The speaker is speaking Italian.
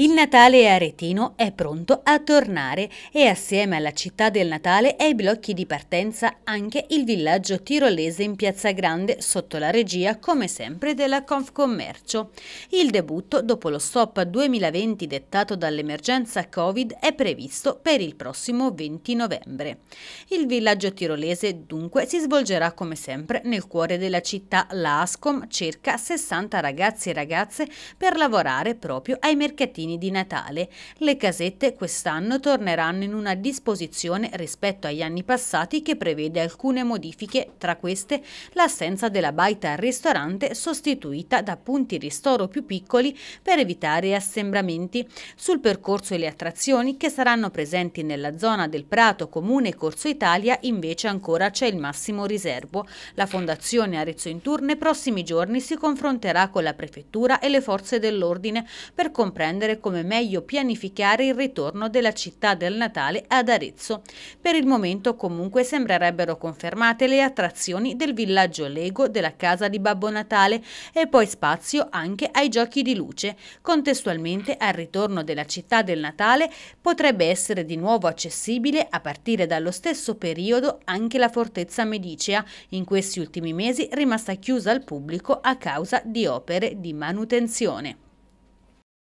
Il Natale aretino è pronto a tornare e assieme alla città del Natale e ai blocchi di partenza anche il villaggio tirolese in Piazza Grande sotto la regia come sempre della Confcommercio. Il debutto dopo lo stop 2020 dettato dall'emergenza Covid è previsto per il prossimo 20 novembre. Il villaggio tirolese dunque si svolgerà come sempre nel cuore della città la Ascom circa 60 ragazzi e ragazze per lavorare proprio ai mercatini magazzini di Natale. Le casette quest'anno torneranno in una disposizione rispetto agli anni passati che prevede alcune modifiche, tra queste l'assenza della baita al ristorante sostituita da punti ristoro più piccoli per evitare assembramenti. Sul percorso e le attrazioni che saranno presenti nella zona del Prato Comune Corso Italia invece ancora c'è il massimo riservo. La Fondazione Arezzo in Tour nei prossimi giorni si confronterà con la Prefettura e le forze dell'ordine per comprendere come meglio pianificare il ritorno della città del Natale ad Arezzo. Per il momento comunque sembrerebbero confermate le attrazioni del villaggio Lego della casa di Babbo Natale e poi spazio anche ai giochi di luce. Contestualmente al ritorno della città del Natale potrebbe essere di nuovo accessibile a partire dallo stesso periodo anche la fortezza medicea, in questi ultimi mesi rimasta chiusa al pubblico a causa di opere di manutenzione.